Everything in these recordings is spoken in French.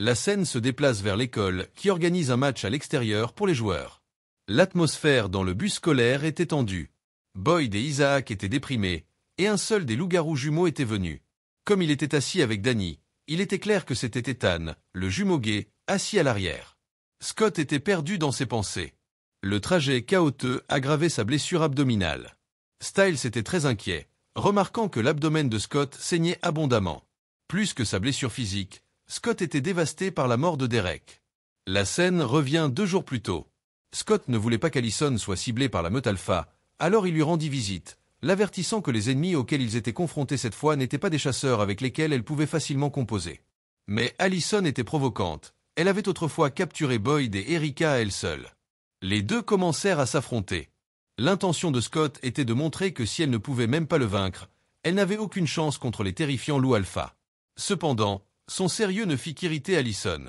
la scène se déplace vers l'école, qui organise un match à l'extérieur pour les joueurs. L'atmosphère dans le bus scolaire était tendue. Boyd et Isaac étaient déprimés, et un seul des loups-garous jumeaux était venu. Comme il était assis avec Danny, il était clair que c'était Ethan, le jumeau gay, assis à l'arrière. Scott était perdu dans ses pensées. Le trajet chaotique aggravait sa blessure abdominale. Styles était très inquiet, remarquant que l'abdomen de Scott saignait abondamment. Plus que sa blessure physique, Scott était dévasté par la mort de Derek. La scène revient deux jours plus tôt. Scott ne voulait pas qu'Allison soit ciblée par la meute alpha, alors il lui rendit visite, l'avertissant que les ennemis auxquels ils étaient confrontés cette fois n'étaient pas des chasseurs avec lesquels elle pouvait facilement composer. Mais Allison était provocante, elle avait autrefois capturé Boyd et Erika à elle seule. Les deux commencèrent à s'affronter. L'intention de Scott était de montrer que si elle ne pouvait même pas le vaincre, elle n'avait aucune chance contre les terrifiants loups alpha. Cependant, son sérieux ne fit qu'irriter Allison.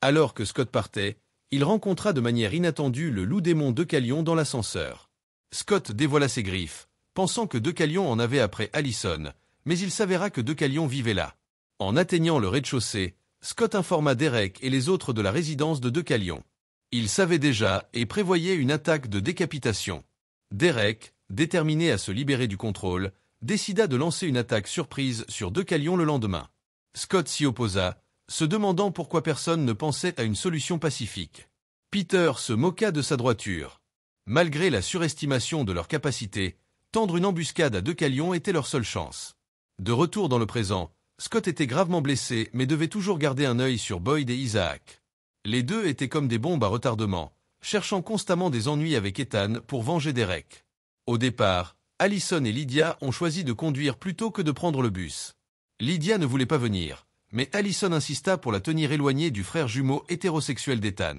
Alors que Scott partait, il rencontra de manière inattendue le loup-démon Deucalion dans l'ascenseur. Scott dévoila ses griffes, pensant que Decalion en avait après Allison, mais il s'avéra que Decalion vivait là. En atteignant le rez-de-chaussée, Scott informa Derek et les autres de la résidence de Decalion. Il savait déjà et prévoyait une attaque de décapitation. Derek, déterminé à se libérer du contrôle, décida de lancer une attaque surprise sur Decalion le lendemain. Scott s'y opposa, se demandant pourquoi personne ne pensait à une solution pacifique. Peter se moqua de sa droiture. Malgré la surestimation de leur capacité, tendre une embuscade à deux calions était leur seule chance. De retour dans le présent, Scott était gravement blessé mais devait toujours garder un œil sur Boyd et Isaac. Les deux étaient comme des bombes à retardement, cherchant constamment des ennuis avec Ethan pour venger Derek. Au départ, Allison et Lydia ont choisi de conduire plutôt que de prendre le bus. Lydia ne voulait pas venir, mais Allison insista pour la tenir éloignée du frère jumeau hétérosexuel d'Ethan.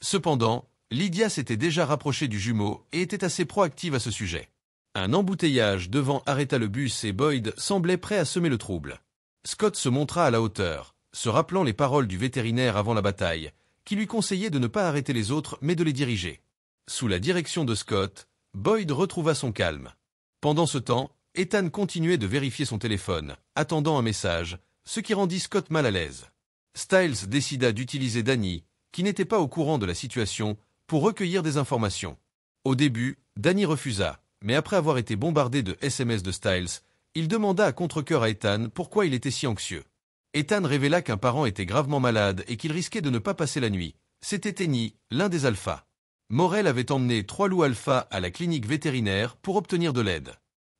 Cependant, Lydia s'était déjà rapprochée du jumeau et était assez proactive à ce sujet. Un embouteillage devant arrêta le bus et Boyd semblait prêt à semer le trouble. Scott se montra à la hauteur, se rappelant les paroles du vétérinaire avant la bataille, qui lui conseillait de ne pas arrêter les autres mais de les diriger. Sous la direction de Scott, Boyd retrouva son calme. Pendant ce temps, Ethan continuait de vérifier son téléphone, attendant un message, ce qui rendit Scott mal à l'aise. Styles décida d'utiliser Danny, qui n'était pas au courant de la situation, pour recueillir des informations. Au début, Danny refusa, mais après avoir été bombardé de SMS de Styles, il demanda à contre-cœur à Ethan pourquoi il était si anxieux. Ethan révéla qu'un parent était gravement malade et qu'il risquait de ne pas passer la nuit. C'était Tenny, l'un des alphas. Morel avait emmené trois loups alpha à la clinique vétérinaire pour obtenir de l'aide.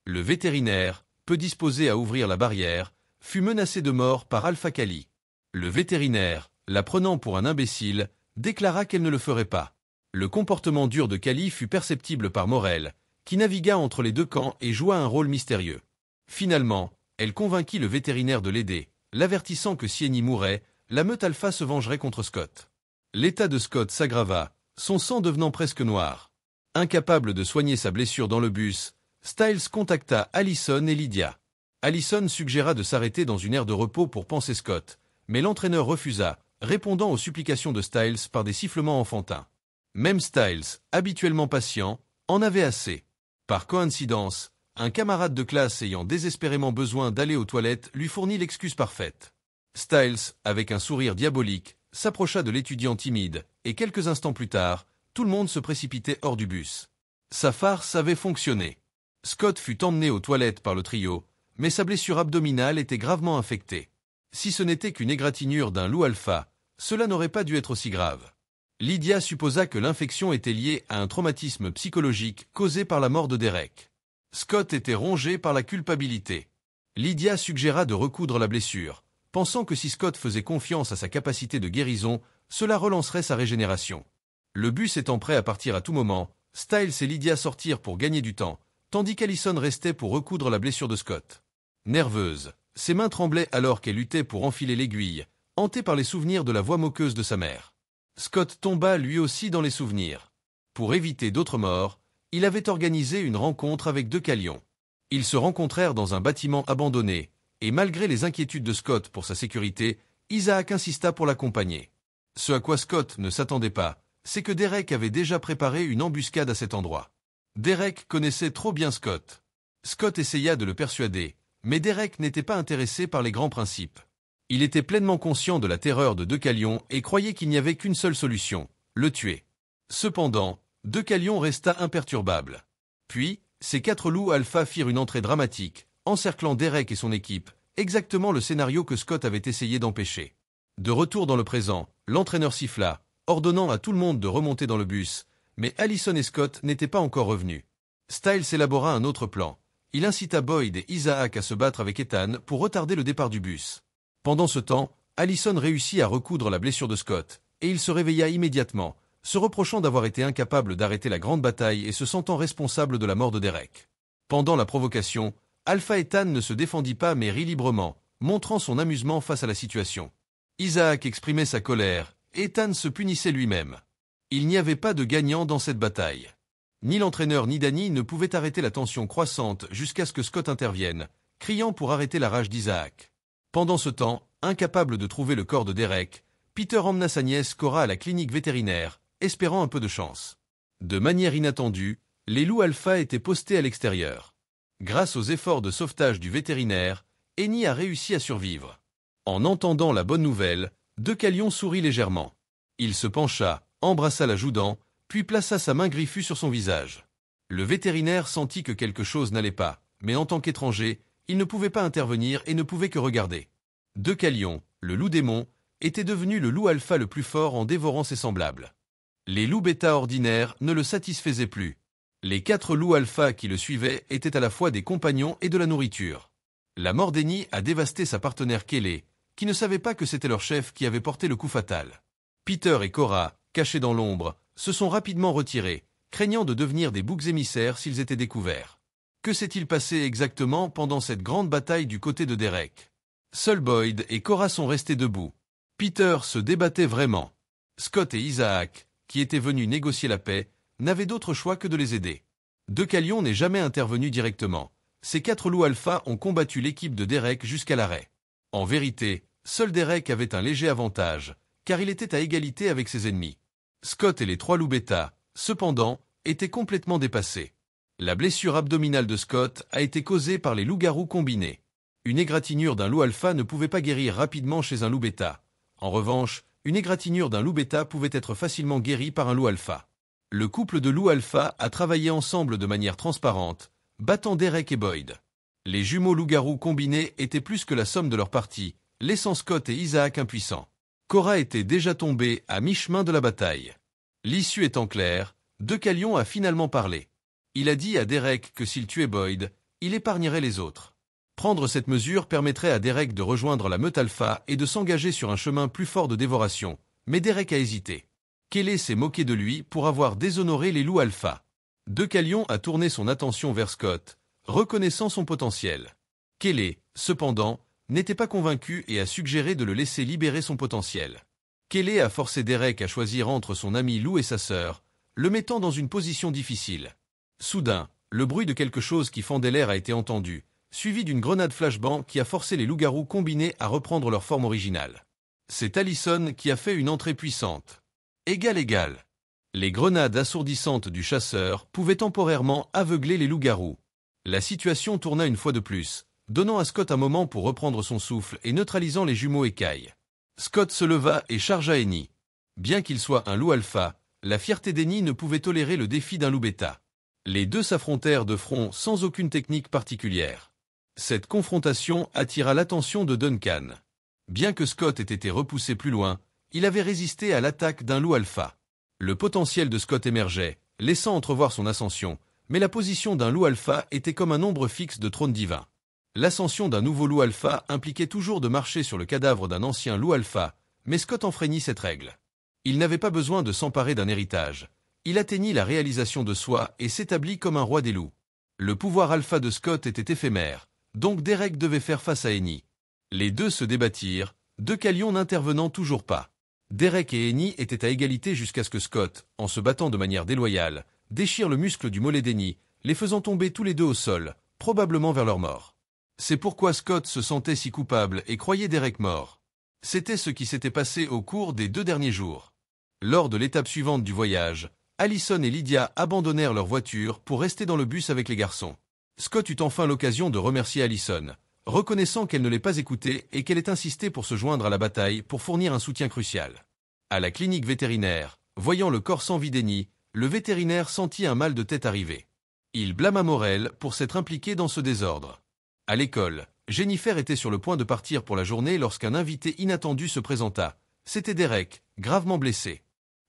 Le vétérinaire, peu disposé à ouvrir la barrière, fut menacé de mort par Alpha Kali. Le vétérinaire, la prenant pour un imbécile, déclara qu'elle ne le ferait pas. Le comportement dur de Kali fut perceptible par Morel, qui navigua entre les deux camps et joua un rôle mystérieux. Finalement, elle convainquit le vétérinaire de l'aider, l'avertissant que si Annie mourait, la meute alpha se vengerait contre Scott. L'état de Scott s'aggrava, son sang devenant presque noir. Incapable de soigner sa blessure dans le bus, Styles contacta Allison et Lydia. Allison suggéra de s'arrêter dans une aire de repos pour penser Scott, mais l'entraîneur refusa, répondant aux supplications de Styles par des sifflements enfantins. Même Styles, habituellement patient, en avait assez. Par coïncidence, un camarade de classe ayant désespérément besoin d'aller aux toilettes lui fournit l'excuse parfaite. Styles, avec un sourire diabolique, s'approcha de l'étudiant timide, et quelques instants plus tard, tout le monde se précipitait hors du bus. Sa farce avait fonctionné. Scott fut emmené aux toilettes par le trio, mais sa blessure abdominale était gravement infectée. Si ce n'était qu'une égratignure d'un loup alpha, cela n'aurait pas dû être aussi grave. Lydia supposa que l'infection était liée à un traumatisme psychologique causé par la mort de Derek. Scott était rongé par la culpabilité. Lydia suggéra de recoudre la blessure, pensant que si Scott faisait confiance à sa capacité de guérison, cela relancerait sa régénération. Le bus étant prêt à partir à tout moment, Styles et Lydia sortirent pour gagner du temps, tandis qu'Allison restait pour recoudre la blessure de Scott. Nerveuse, ses mains tremblaient alors qu'elle luttait pour enfiler l'aiguille, hantée par les souvenirs de la voix moqueuse de sa mère. Scott tomba lui aussi dans les souvenirs. Pour éviter d'autres morts, il avait organisé une rencontre avec deux calions. Ils se rencontrèrent dans un bâtiment abandonné, et malgré les inquiétudes de Scott pour sa sécurité, Isaac insista pour l'accompagner. Ce à quoi Scott ne s'attendait pas, c'est que Derek avait déjà préparé une embuscade à cet endroit. Derek connaissait trop bien Scott. Scott essaya de le persuader, mais Derek n'était pas intéressé par les grands principes. Il était pleinement conscient de la terreur de Deucalion et croyait qu'il n'y avait qu'une seule solution, le tuer. Cependant, Deucalion resta imperturbable. Puis, ces quatre loups alpha firent une entrée dramatique, encerclant Derek et son équipe, exactement le scénario que Scott avait essayé d'empêcher. De retour dans le présent, l'entraîneur siffla, ordonnant à tout le monde de remonter dans le bus, mais Allison et Scott n'étaient pas encore revenus. Styles élabora un autre plan. Il incita Boyd et Isaac à se battre avec Ethan pour retarder le départ du bus. Pendant ce temps, Allison réussit à recoudre la blessure de Scott, et il se réveilla immédiatement, se reprochant d'avoir été incapable d'arrêter la grande bataille et se sentant responsable de la mort de Derek. Pendant la provocation, Alpha Ethan ne se défendit pas mais rit librement, montrant son amusement face à la situation. Isaac exprimait sa colère, Ethan se punissait lui-même. Il n'y avait pas de gagnant dans cette bataille. Ni l'entraîneur ni Danny ne pouvaient arrêter la tension croissante jusqu'à ce que Scott intervienne, criant pour arrêter la rage d'Isaac. Pendant ce temps, incapable de trouver le corps de Derek, Peter emmena sa nièce Cora à la clinique vétérinaire, espérant un peu de chance. De manière inattendue, les loups alpha étaient postés à l'extérieur. Grâce aux efforts de sauvetage du vétérinaire, Eni a réussi à survivre. En entendant la bonne nouvelle, Decalion sourit légèrement. Il se pencha, embrassa la joue puis plaça sa main griffue sur son visage. Le vétérinaire sentit que quelque chose n'allait pas, mais en tant qu'étranger, il ne pouvait pas intervenir et ne pouvait que regarder. De Calion, le loup démon, était devenu le loup alpha le plus fort en dévorant ses semblables. Les loups bêta ordinaires ne le satisfaisaient plus. Les quatre loups alpha qui le suivaient étaient à la fois des compagnons et de la nourriture. La mort a dévasté sa partenaire Kelly, qui ne savait pas que c'était leur chef qui avait porté le coup fatal. Peter et Cora, cachés dans l'ombre, se sont rapidement retirés, craignant de devenir des boucs émissaires s'ils étaient découverts. Que s'est-il passé exactement pendant cette grande bataille du côté de Derek Seul Boyd et Cora sont restés debout. Peter se débattait vraiment. Scott et Isaac, qui étaient venus négocier la paix, n'avaient d'autre choix que de les aider. Decalion n'est jamais intervenu directement. Ces quatre loups alpha ont combattu l'équipe de Derek jusqu'à l'arrêt. En vérité, seul Derek avait un léger avantage, car il était à égalité avec ses ennemis. Scott et les trois loups bêta, cependant, étaient complètement dépassés. La blessure abdominale de Scott a été causée par les loups-garous combinés. Une égratignure d'un loup alpha ne pouvait pas guérir rapidement chez un loup bêta. En revanche, une égratignure d'un loup bêta pouvait être facilement guérie par un loup alpha. Le couple de loups alpha a travaillé ensemble de manière transparente, battant Derek et Boyd. Les jumeaux loups-garous combinés étaient plus que la somme de leur partie, laissant Scott et Isaac impuissants. Cora était déjà tombée à mi-chemin de la bataille. L'issue étant claire, Decalion a finalement parlé. Il a dit à Derek que s'il tuait Boyd, il épargnerait les autres. Prendre cette mesure permettrait à Derek de rejoindre la meute alpha et de s'engager sur un chemin plus fort de dévoration, mais Derek a hésité. Kelly s'est moqué de lui pour avoir déshonoré les loups alpha. Decalion a tourné son attention vers Scott, reconnaissant son potentiel. Kelly, cependant, n'était pas convaincu et a suggéré de le laisser libérer son potentiel. Kelly a forcé Derek à choisir entre son ami Lou et sa sœur, le mettant dans une position difficile. Soudain, le bruit de quelque chose qui fendait l'air a été entendu, suivi d'une grenade flashbang qui a forcé les loups-garous combinés à reprendre leur forme originale. C'est Allison qui a fait une entrée puissante. Égal égal. Les grenades assourdissantes du chasseur pouvaient temporairement aveugler les loups-garous. La situation tourna une fois de plus, donnant à Scott un moment pour reprendre son souffle et neutralisant les jumeaux écailles. Scott se leva et chargea Eni. Bien qu'il soit un loup alpha, la fierté d'Eni ne pouvait tolérer le défi d'un loup bêta. Les deux s'affrontèrent de front sans aucune technique particulière. Cette confrontation attira l'attention de Duncan. Bien que Scott ait été repoussé plus loin, il avait résisté à l'attaque d'un loup alpha. Le potentiel de Scott émergeait, laissant entrevoir son ascension, mais la position d'un loup alpha était comme un nombre fixe de trône divin. L'ascension d'un nouveau loup alpha impliquait toujours de marcher sur le cadavre d'un ancien loup alpha, mais Scott enfreignit cette règle. Il n'avait pas besoin de s'emparer d'un héritage. Il atteignit la réalisation de soi et s'établit comme un roi des loups. Le pouvoir alpha de Scott était éphémère, donc Derek devait faire face à Eni. Les deux se débattirent, deux Calion n'intervenant toujours pas. Derek et Eni étaient à égalité jusqu'à ce que Scott, en se battant de manière déloyale, déchire le muscle du mollet d'Eni, les faisant tomber tous les deux au sol, probablement vers leur mort. C'est pourquoi Scott se sentait si coupable et croyait Derek mort. C'était ce qui s'était passé au cours des deux derniers jours. Lors de l'étape suivante du voyage, Allison et Lydia abandonnèrent leur voiture pour rester dans le bus avec les garçons. Scott eut enfin l'occasion de remercier Allison, reconnaissant qu'elle ne l'ait pas écouté et qu'elle ait insisté pour se joindre à la bataille pour fournir un soutien crucial. À la clinique vétérinaire, voyant le corps sans vie le vétérinaire sentit un mal de tête arriver. Il blâma Morel pour s'être impliqué dans ce désordre. À l'école, Jennifer était sur le point de partir pour la journée lorsqu'un invité inattendu se présenta. C'était Derek, gravement blessé.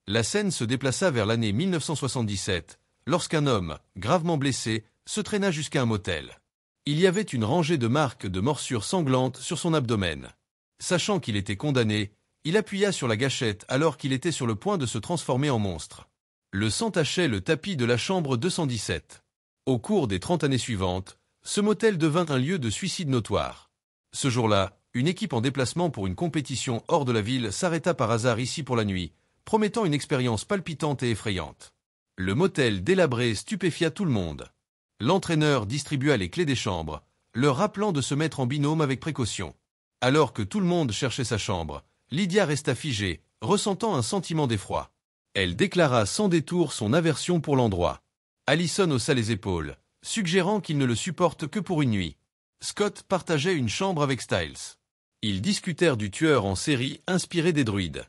La scène se déplaça vers l'année 1977, lorsqu'un homme, gravement blessé, se traîna jusqu'à un motel. Il y avait une rangée de marques de morsures sanglantes sur son abdomen. Sachant qu'il était condamné, il appuya sur la gâchette alors qu'il était sur le point de se transformer en monstre. Le sang tachait le tapis de la chambre 217. Au cours des trente années suivantes, ce motel devint un lieu de suicide notoire. Ce jour-là, une équipe en déplacement pour une compétition hors de la ville s'arrêta par hasard ici pour la nuit, promettant une expérience palpitante et effrayante. Le motel délabré stupéfia tout le monde. L'entraîneur distribua les clés des chambres, leur rappelant de se mettre en binôme avec précaution. Alors que tout le monde cherchait sa chambre, Lydia resta figée, ressentant un sentiment d'effroi. Elle déclara sans détour son aversion pour l'endroit. Allison haussa les épaules, suggérant qu'il ne le supporte que pour une nuit. Scott partageait une chambre avec Styles. Ils discutèrent du tueur en série inspiré des druides.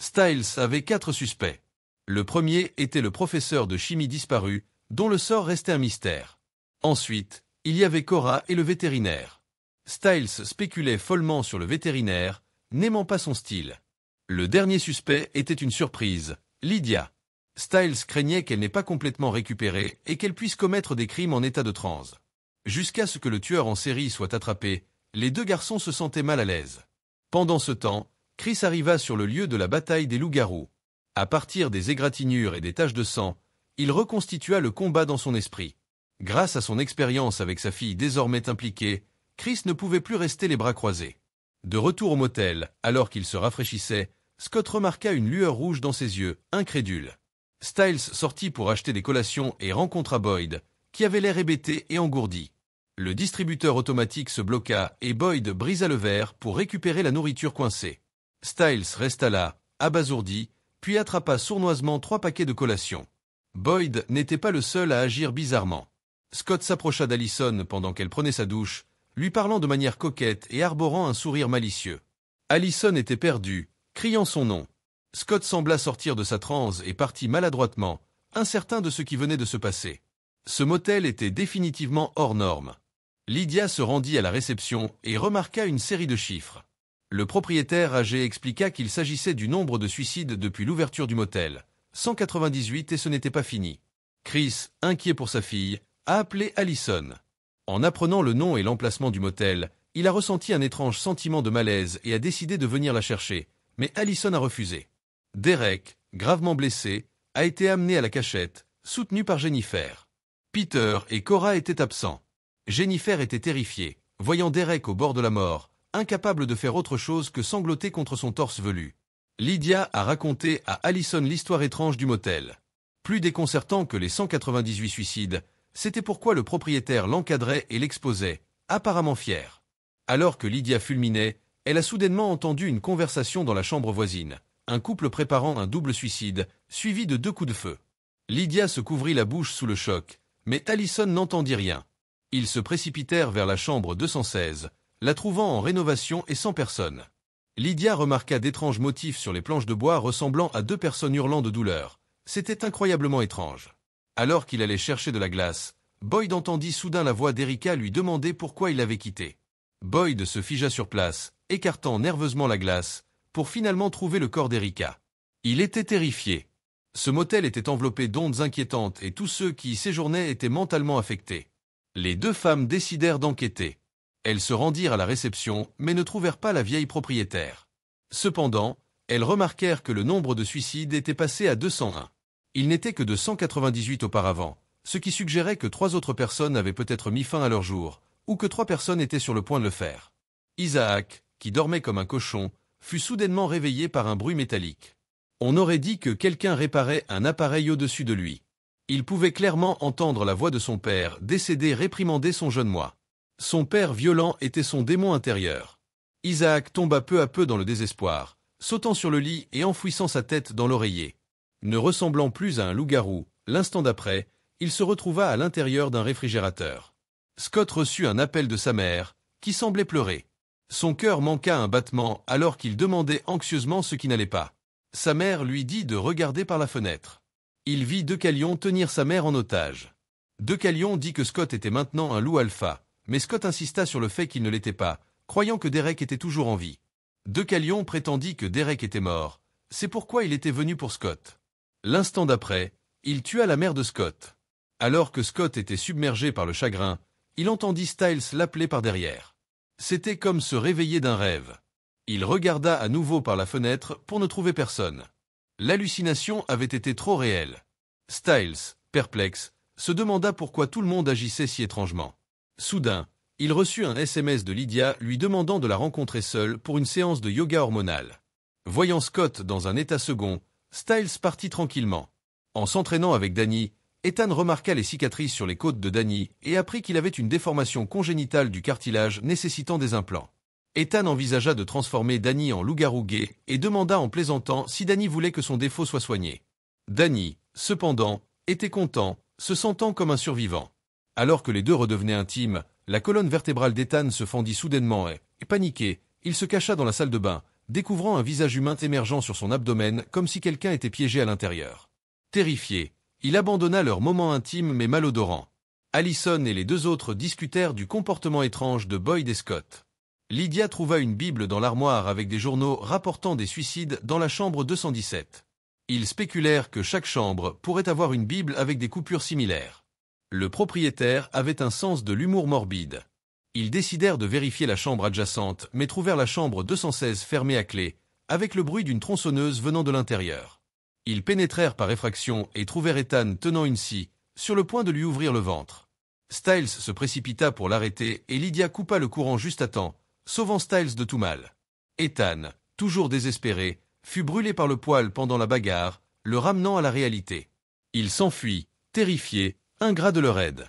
Styles avait quatre suspects. Le premier était le professeur de chimie disparu, dont le sort restait un mystère. Ensuite, il y avait Cora et le vétérinaire. Styles spéculait follement sur le vétérinaire, n'aimant pas son style. Le dernier suspect était une surprise, Lydia. Styles craignait qu'elle n'ait pas complètement récupéré et qu'elle puisse commettre des crimes en état de transe. Jusqu'à ce que le tueur en série soit attrapé, les deux garçons se sentaient mal à l'aise. Pendant ce temps, Chris arriva sur le lieu de la bataille des loups-garous. À partir des égratignures et des taches de sang, il reconstitua le combat dans son esprit. Grâce à son expérience avec sa fille désormais impliquée, Chris ne pouvait plus rester les bras croisés. De retour au motel, alors qu'il se rafraîchissait, Scott remarqua une lueur rouge dans ses yeux, incrédule. Styles sortit pour acheter des collations et rencontra Boyd, qui avait l'air hébété et engourdi. Le distributeur automatique se bloqua et Boyd brisa le verre pour récupérer la nourriture coincée. Styles resta là, abasourdi, puis attrapa sournoisement trois paquets de collations. Boyd n'était pas le seul à agir bizarrement. Scott s'approcha d'Allison pendant qu'elle prenait sa douche, lui parlant de manière coquette et arborant un sourire malicieux. Allison était perdue, criant son nom. Scott sembla sortir de sa transe et partit maladroitement, incertain de ce qui venait de se passer. Ce motel était définitivement hors norme. Lydia se rendit à la réception et remarqua une série de chiffres. Le propriétaire âgé expliqua qu'il s'agissait du nombre de suicides depuis l'ouverture du motel, 198 et ce n'était pas fini. Chris, inquiet pour sa fille, a appelé Allison. En apprenant le nom et l'emplacement du motel, il a ressenti un étrange sentiment de malaise et a décidé de venir la chercher, mais Allison a refusé. Derek, gravement blessé, a été amené à la cachette, soutenu par Jennifer. Peter et Cora étaient absents. Jennifer était terrifiée, voyant Derek au bord de la mort, incapable de faire autre chose que sangloter contre son torse velu. Lydia a raconté à Allison l'histoire étrange du motel. Plus déconcertant que les 198 suicides, c'était pourquoi le propriétaire l'encadrait et l'exposait, apparemment fier. Alors que Lydia fulminait, elle a soudainement entendu une conversation dans la chambre voisine un couple préparant un double suicide, suivi de deux coups de feu. Lydia se couvrit la bouche sous le choc, mais Allison n'entendit rien. Ils se précipitèrent vers la chambre 216, la trouvant en rénovation et sans personne. Lydia remarqua d'étranges motifs sur les planches de bois ressemblant à deux personnes hurlant de douleur. C'était incroyablement étrange. Alors qu'il allait chercher de la glace, Boyd entendit soudain la voix d'Erika lui demander pourquoi il l'avait quitté. Boyd se figea sur place, écartant nerveusement la glace, pour finalement trouver le corps d'Erika. Il était terrifié. Ce motel était enveloppé d'ondes inquiétantes et tous ceux qui y séjournaient étaient mentalement affectés. Les deux femmes décidèrent d'enquêter. Elles se rendirent à la réception, mais ne trouvèrent pas la vieille propriétaire. Cependant, elles remarquèrent que le nombre de suicides était passé à 201. Il n'était que de 198 auparavant, ce qui suggérait que trois autres personnes avaient peut-être mis fin à leur jour, ou que trois personnes étaient sur le point de le faire. Isaac, qui dormait comme un cochon, fut soudainement réveillé par un bruit métallique. On aurait dit que quelqu'un réparait un appareil au-dessus de lui. Il pouvait clairement entendre la voix de son père décédé réprimander son jeune moi. Son père violent était son démon intérieur. Isaac tomba peu à peu dans le désespoir, sautant sur le lit et enfouissant sa tête dans l'oreiller. Ne ressemblant plus à un loup-garou, l'instant d'après, il se retrouva à l'intérieur d'un réfrigérateur. Scott reçut un appel de sa mère, qui semblait pleurer. Son cœur manqua un battement alors qu'il demandait anxieusement ce qui n'allait pas. Sa mère lui dit de regarder par la fenêtre. Il vit Deucalion tenir sa mère en otage. Deucalion dit que Scott était maintenant un loup alpha, mais Scott insista sur le fait qu'il ne l'était pas, croyant que Derek était toujours en vie. Deucalion prétendit que Derek était mort, c'est pourquoi il était venu pour Scott. L'instant d'après, il tua la mère de Scott. Alors que Scott était submergé par le chagrin, il entendit Styles l'appeler par derrière. C'était comme se réveiller d'un rêve. Il regarda à nouveau par la fenêtre pour ne trouver personne. L'hallucination avait été trop réelle. Styles, perplexe, se demanda pourquoi tout le monde agissait si étrangement. Soudain, il reçut un SMS de Lydia lui demandant de la rencontrer seule pour une séance de yoga hormonal. Voyant Scott dans un état second, Styles partit tranquillement. En s'entraînant avec Danny, Ethan remarqua les cicatrices sur les côtes de Danny et apprit qu'il avait une déformation congénitale du cartilage nécessitant des implants. Ethan envisagea de transformer Danny en loup-garou gay et demanda en plaisantant si Danny voulait que son défaut soit soigné. Danny, cependant, était content, se sentant comme un survivant. Alors que les deux redevenaient intimes, la colonne vertébrale d'Ethan se fendit soudainement et, paniqué, il se cacha dans la salle de bain, découvrant un visage humain émergeant sur son abdomen comme si quelqu'un était piégé à l'intérieur. Terrifié, il abandonna leur moment intime mais malodorant. Allison et les deux autres discutèrent du comportement étrange de Boyd et Scott. Lydia trouva une Bible dans l'armoire avec des journaux rapportant des suicides dans la chambre 217. Ils spéculèrent que chaque chambre pourrait avoir une Bible avec des coupures similaires. Le propriétaire avait un sens de l'humour morbide. Ils décidèrent de vérifier la chambre adjacente, mais trouvèrent la chambre 216 fermée à clé, avec le bruit d'une tronçonneuse venant de l'intérieur ils pénétrèrent par effraction et trouvèrent Ethan tenant une scie, sur le point de lui ouvrir le ventre. Styles se précipita pour l'arrêter et Lydia coupa le courant juste à temps, sauvant Styles de tout mal. Ethan, toujours désespéré, fut brûlé par le poil pendant la bagarre, le ramenant à la réalité. Il s'enfuit, terrifié, ingrat de leur aide.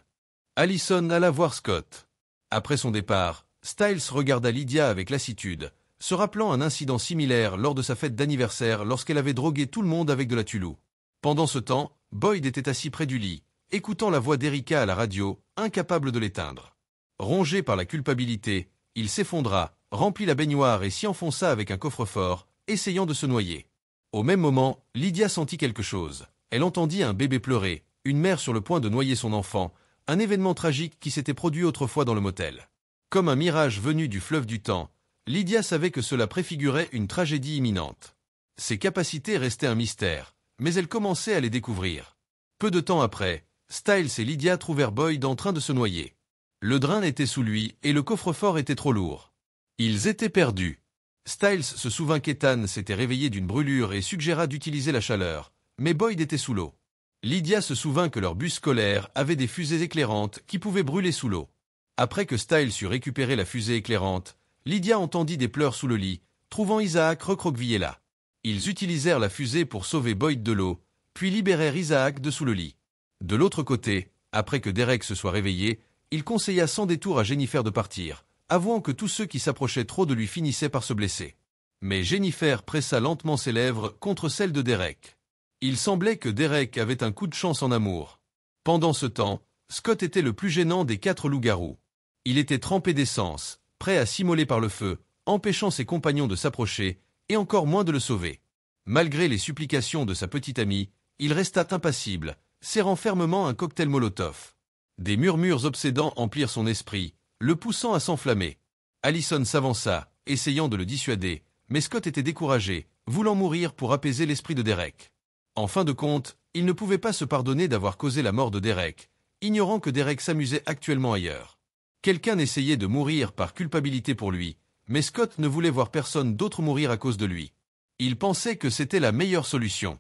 Allison alla voir Scott. Après son départ, Styles regarda Lydia avec lassitude, se rappelant un incident similaire lors de sa fête d'anniversaire lorsqu'elle avait drogué tout le monde avec de la tulou. Pendant ce temps, Boyd était assis près du lit, écoutant la voix d'Erika à la radio, incapable de l'éteindre. Rongé par la culpabilité, il s'effondra, remplit la baignoire et s'y enfonça avec un coffre-fort, essayant de se noyer. Au même moment, Lydia sentit quelque chose. Elle entendit un bébé pleurer, une mère sur le point de noyer son enfant, un événement tragique qui s'était produit autrefois dans le motel. Comme un mirage venu du fleuve du temps, Lydia savait que cela préfigurait une tragédie imminente. Ses capacités restaient un mystère, mais elle commençait à les découvrir. Peu de temps après, Styles et Lydia trouvèrent Boyd en train de se noyer. Le drain était sous lui et le coffre-fort était trop lourd. Ils étaient perdus. Styles se souvint qu'Ethan s'était réveillé d'une brûlure et suggéra d'utiliser la chaleur, mais Boyd était sous l'eau. Lydia se souvint que leur bus scolaire avait des fusées éclairantes qui pouvaient brûler sous l'eau. Après que Styles eut récupéré la fusée éclairante, Lydia entendit des pleurs sous le lit, trouvant Isaac recroquevillé là. Ils utilisèrent la fusée pour sauver Boyd de l'eau, puis libérèrent Isaac de sous le lit. De l'autre côté, après que Derek se soit réveillé, il conseilla sans détour à Jennifer de partir, avouant que tous ceux qui s'approchaient trop de lui finissaient par se blesser. Mais Jennifer pressa lentement ses lèvres contre celles de Derek. Il semblait que Derek avait un coup de chance en amour. Pendant ce temps, Scott était le plus gênant des quatre loups-garous. Il était trempé d'essence, prêt à s'immoler par le feu, empêchant ses compagnons de s'approcher, et encore moins de le sauver. Malgré les supplications de sa petite amie, il resta impassible, serrant fermement un cocktail Molotov. Des murmures obsédants emplirent son esprit, le poussant à s'enflammer. Allison s'avança, essayant de le dissuader, mais Scott était découragé, voulant mourir pour apaiser l'esprit de Derek. En fin de compte, il ne pouvait pas se pardonner d'avoir causé la mort de Derek, ignorant que Derek s'amusait actuellement ailleurs. Quelqu'un essayait de mourir par culpabilité pour lui, mais Scott ne voulait voir personne d'autre mourir à cause de lui. Il pensait que c'était la meilleure solution.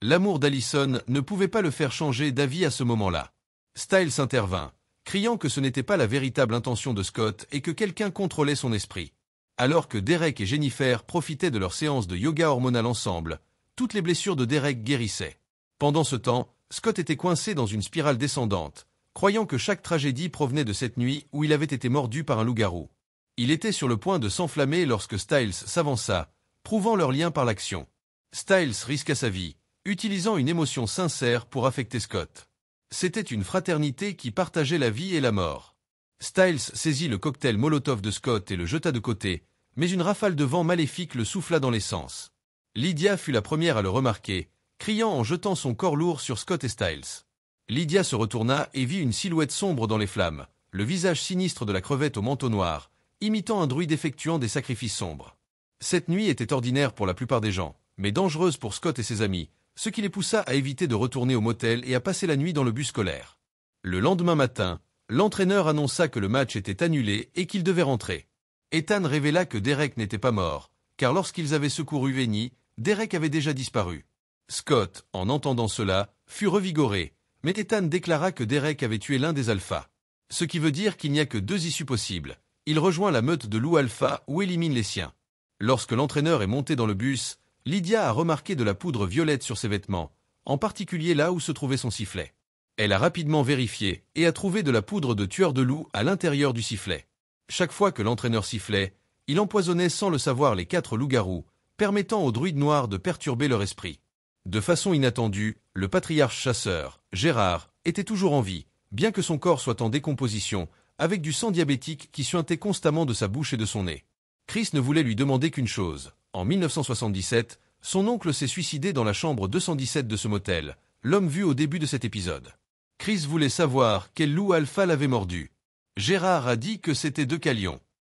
L'amour d'Allison ne pouvait pas le faire changer d'avis à ce moment-là. Styles intervint, criant que ce n'était pas la véritable intention de Scott et que quelqu'un contrôlait son esprit. Alors que Derek et Jennifer profitaient de leur séance de yoga hormonal ensemble, toutes les blessures de Derek guérissaient. Pendant ce temps, Scott était coincé dans une spirale descendante, croyant que chaque tragédie provenait de cette nuit où il avait été mordu par un loup-garou. Il était sur le point de s'enflammer lorsque Styles s'avança, prouvant leur lien par l'action. Styles risqua sa vie, utilisant une émotion sincère pour affecter Scott. C'était une fraternité qui partageait la vie et la mort. Styles saisit le cocktail Molotov de Scott et le jeta de côté, mais une rafale de vent maléfique le souffla dans les sens. Lydia fut la première à le remarquer, criant en jetant son corps lourd sur Scott et Styles. Lydia se retourna et vit une silhouette sombre dans les flammes, le visage sinistre de la crevette au manteau noir, imitant un druide effectuant des sacrifices sombres. Cette nuit était ordinaire pour la plupart des gens, mais dangereuse pour Scott et ses amis, ce qui les poussa à éviter de retourner au motel et à passer la nuit dans le bus scolaire. Le lendemain matin, l'entraîneur annonça que le match était annulé et qu'il devait rentrer. Ethan révéla que Derek n'était pas mort, car lorsqu'ils avaient secouru Venny, Derek avait déjà disparu. Scott, en entendant cela, fut revigoré, mais déclara que Derek avait tué l'un des alphas. Ce qui veut dire qu'il n'y a que deux issues possibles. Il rejoint la meute de loups alpha ou élimine les siens. Lorsque l'entraîneur est monté dans le bus, Lydia a remarqué de la poudre violette sur ses vêtements, en particulier là où se trouvait son sifflet. Elle a rapidement vérifié et a trouvé de la poudre de tueur de loup à l'intérieur du sifflet. Chaque fois que l'entraîneur sifflait, il empoisonnait sans le savoir les quatre loups-garous, permettant aux druides noirs de perturber leur esprit. De façon inattendue, le patriarche chasseur, Gérard, était toujours en vie, bien que son corps soit en décomposition, avec du sang diabétique qui suintait constamment de sa bouche et de son nez. Chris ne voulait lui demander qu'une chose. En 1977, son oncle s'est suicidé dans la chambre 217 de ce motel, l'homme vu au début de cet épisode. Chris voulait savoir quel loup alpha l'avait mordu. Gérard a dit que c'était deux calions.